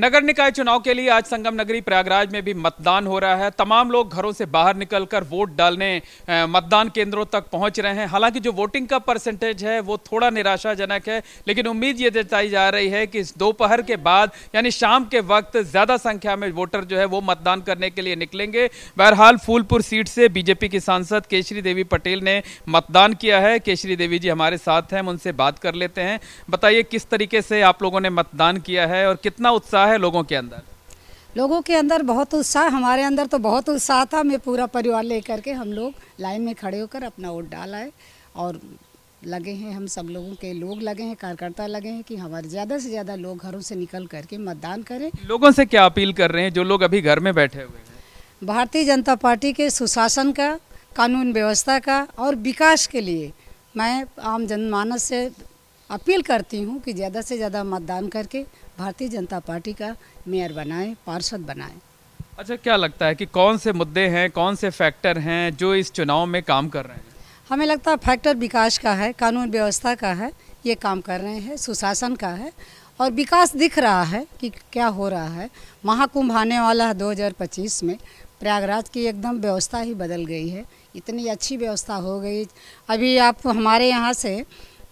नगर निकाय चुनाव के लिए आज संगम नगरी प्रयागराज में भी मतदान हो रहा है तमाम लोग घरों से बाहर निकलकर वोट डालने मतदान केंद्रों तक पहुंच रहे हैं हालांकि जो वोटिंग का परसेंटेज है वो थोड़ा निराशाजनक है लेकिन उम्मीद ये जताई जा रही है कि इस दोपहर के बाद यानी शाम के वक्त ज़्यादा संख्या में वोटर जो है वो मतदान करने के लिए निकलेंगे बहरहाल फूलपुर सीट से बीजेपी की सांसद केशरी देवी पटेल ने मतदान किया है केशरी देवी जी हमारे साथ हैं उनसे बात कर लेते हैं बताइए किस तरीके से आप लोगों ने मतदान किया है और कितना उत्साह उत्साह है लोगों के अंदर लोगों के अंदर बहुत उत्साह हमारे अंदर तो बहुत उत्साह था मैं पूरा परिवार लेकर के हम लोग लाइन में खड़े होकर अपना वोट डाला है और लगे हैं हम सब लोगों के लोग लगे हैं कार्यकर्ता लगे हैं कि हमारे ज़्यादा से ज़्यादा लोग घरों से निकल करके मतदान करें लोगों से क्या अपील कर रहे हैं जो लोग अभी घर में बैठे हुए हैं भारतीय जनता पार्टी के सुशासन का कानून व्यवस्था का और विकास के लिए मैं आम जनमानस से अपील करती हूँ कि ज़्यादा से ज़्यादा मतदान करके भारतीय जनता पार्टी का मेयर बनाए पार्षद बनाए अच्छा क्या लगता है कि कौन से मुद्दे हैं कौन से फैक्टर हैं जो इस चुनाव में काम कर रहे हैं हमें लगता है फैक्टर विकास का है कानून व्यवस्था का है ये काम कर रहे हैं सुशासन का है और विकास दिख रहा है कि क्या हो रहा है महाकुंभ आने वाला है दो में प्रयागराज की एकदम व्यवस्था ही बदल गई है इतनी अच्छी व्यवस्था हो गई अभी आप हमारे यहाँ से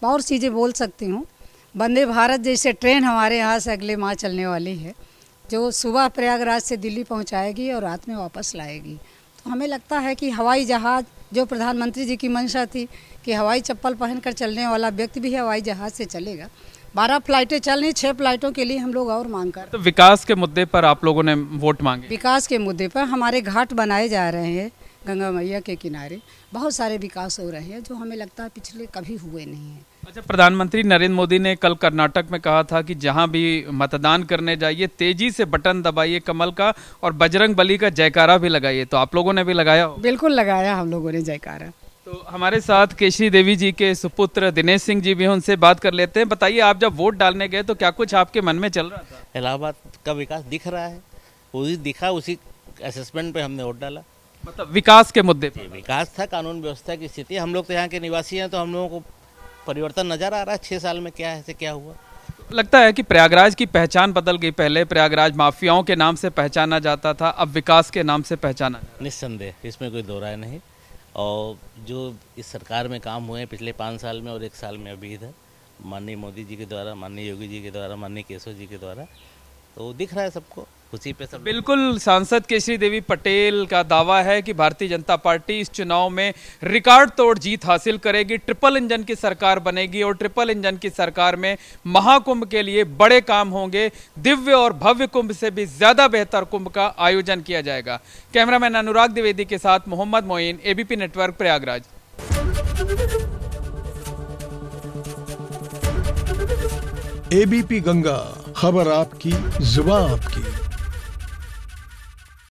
और चीज़ें बोल सकती हूँ वंदे भारत जैसे ट्रेन हमारे यहाँ से अगले माह चलने वाली है जो सुबह प्रयागराज से दिल्ली पहुँचाएगी और रात में वापस लाएगी तो हमें लगता है कि हवाई जहाज़ जो प्रधानमंत्री जी की मंशा थी कि हवाई चप्पल पहनकर चलने वाला व्यक्ति भी हवाई जहाज़ से चलेगा बारह फ्लाइटें चल रही छः फ्लाइटों के लिए हम लोग और मांग कर तो विकास के मुद्दे पर आप लोगों ने वोट मांगे विकास के मुद्दे पर हमारे घाट बनाए जा रहे हैं गंगा मैया के किनारे बहुत सारे विकास हो रहे हैं जो हमें लगता है पिछले कभी हुए नहीं हैं अच्छा प्रधानमंत्री नरेंद्र मोदी ने कल कर्नाटक में कहा था कि जहां भी मतदान करने जाइए तेजी से बटन दबाइए कमल का और बजरंग बली का जयकारा भी लगाइए तो आप लोगों ने भी लगाया बिल्कुल लगाया हम लोगों ने जयकारा तो हमारे साथ केशरी देवी जी के सुपुत्र दिनेश सिंह जी भी उनसे बात कर लेते हैं बताइए आप जब वोट डालने गए तो क्या कुछ आपके मन में चल रहा था इलाहाबाद का विकास दिख रहा है उसी दिखा उसी असेसमेंट पे हमने वोट डाला मतलब विकास के मुद्दे पे विकास था कानून व्यवस्था की स्थिति हम लोग तो यहाँ के निवासी हैं तो हम लोगों को परिवर्तन नज़र आ रहा है छः साल में क्या है से क्या हुआ लगता है कि प्रयागराज की पहचान बदल गई पहले प्रयागराज माफियाओं के नाम से पहचाना जाता था अब विकास के नाम से पहचाना निस्संदेह इसमें कोई दो राय नहीं और जो इस सरकार में काम हुए हैं पिछले पाँच साल में और एक साल में अभी इधर माननीय मोदी जी के द्वारा माननीय योगी जी के द्वारा माननीय केशव जी के द्वारा तो दिख रहा है सबको उसी पे सब बिल्कुल सांसद केशरी देवी पटेल का दावा है कि भारतीय जनता पार्टी इस चुनाव में रिकॉर्ड तोड़ जीत हासिल करेगी ट्रिपल इंजन की सरकार बनेगी और ट्रिपल इंजन की सरकार में महाकुंभ के लिए बड़े काम होंगे दिव्य और भव्य कुंभ से भी ज्यादा बेहतर कुंभ का आयोजन किया जाएगा कैमरामैन अनुराग द्विवेदी के साथ Mohammad Moin ABP network Prayagraj ABP Ganga खबर आपकी जुबा आपकी